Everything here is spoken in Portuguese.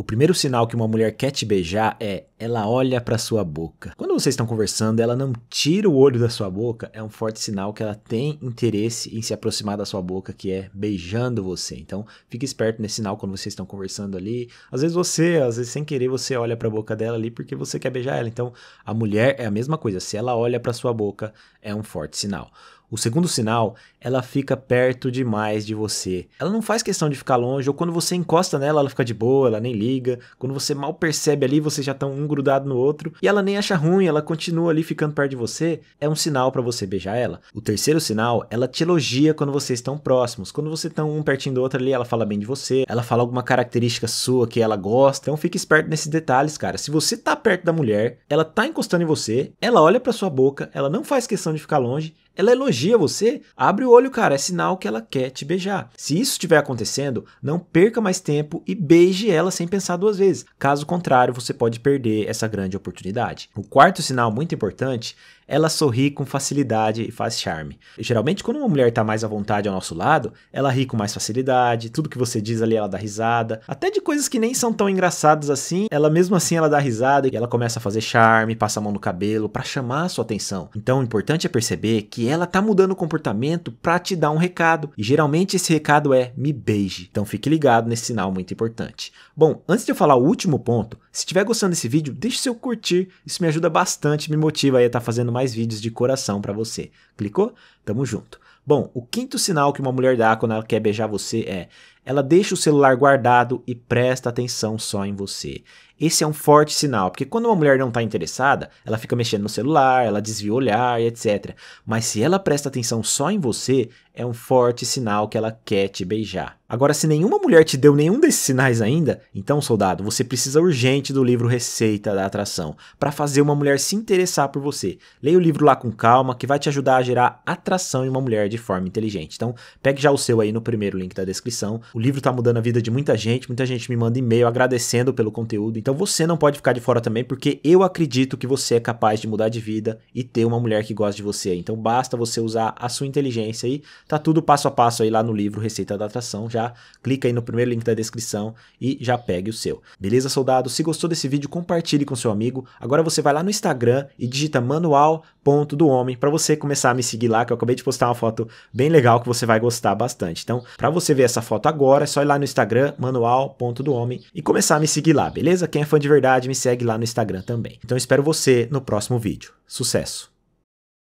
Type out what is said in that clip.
O primeiro sinal que uma mulher quer te beijar é ela olha para sua boca. Quando vocês estão conversando, ela não tira o olho da sua boca, é um forte sinal que ela tem interesse em se aproximar da sua boca, que é beijando você. Então, fique esperto nesse sinal quando vocês estão conversando ali. Às vezes você, às vezes sem querer, você olha para a boca dela ali porque você quer beijar ela. Então, a mulher é a mesma coisa. Se ela olha para sua boca, é um forte sinal. O segundo sinal, ela fica perto demais de você. Ela não faz questão de ficar longe, ou quando você encosta nela, ela fica de boa, ela nem liga. Quando você mal percebe ali, vocês já estão um grudado no outro e ela nem acha ruim, ela continua ali ficando perto de você, é um sinal para você beijar ela. O terceiro sinal, ela te elogia quando vocês estão próximos. Quando vocês estão tá um pertinho do outro ali, ela fala bem de você, ela fala alguma característica sua que ela gosta. Então fique esperto nesses detalhes, cara. Se você tá perto da mulher, ela tá encostando em você, ela olha para sua boca, ela não faz questão de ficar longe, ela elogia você, abre o olho, cara, é sinal que ela quer te beijar. Se isso estiver acontecendo, não perca mais tempo e beije ela sem pensar duas vezes. Caso contrário, você pode perder essa grande oportunidade. O quarto sinal muito importante ela sorri com facilidade e faz charme. E, geralmente, quando uma mulher está mais à vontade ao nosso lado, ela ri com mais facilidade, tudo que você diz ali ela dá risada, até de coisas que nem são tão engraçadas assim, ela mesmo assim ela dá risada e ela começa a fazer charme, passa a mão no cabelo para chamar a sua atenção. Então, o importante é perceber que ela tá mudando o comportamento para te dar um recado, e geralmente esse recado é me beije. Então, fique ligado nesse sinal muito importante. Bom, antes de eu falar o último ponto, se estiver gostando desse vídeo, deixe seu curtir, isso me ajuda bastante, me motiva a estar tá fazendo mais mais vídeos de coração para você. Clicou? Tamo junto. Bom, o quinto sinal que uma mulher dá quando ela quer beijar você é: ela deixa o celular guardado e presta atenção só em você. Esse é um forte sinal, porque quando uma mulher não está interessada, ela fica mexendo no celular, ela desvia o olhar e etc. Mas se ela presta atenção só em você, é um forte sinal que ela quer te beijar. Agora, se nenhuma mulher te deu nenhum desses sinais ainda, então, soldado, você precisa urgente do livro Receita da Atração para fazer uma mulher se interessar por você. Leia o livro lá com calma, que vai te ajudar a gerar atração em uma mulher de forma inteligente. Então, pegue já o seu aí no primeiro link da descrição o livro está mudando a vida de muita gente, muita gente me manda e-mail agradecendo pelo conteúdo. Então você não pode ficar de fora também, porque eu acredito que você é capaz de mudar de vida e ter uma mulher que gosta de você. Então basta você usar a sua inteligência e tá tudo passo a passo aí lá no livro Receita da Atração. Já clica aí no primeiro link da descrição e já pegue o seu. Beleza, soldado? Se gostou desse vídeo, compartilhe com seu amigo. Agora você vai lá no Instagram e digita homem para você começar a me seguir lá, que eu acabei de postar uma foto bem legal que você vai gostar bastante. Então, para você ver essa foto agora, agora, é só ir lá no Instagram, manual.dohomem, e começar a me seguir lá, beleza? Quem é fã de verdade, me segue lá no Instagram também. Então espero você no próximo vídeo. Sucesso!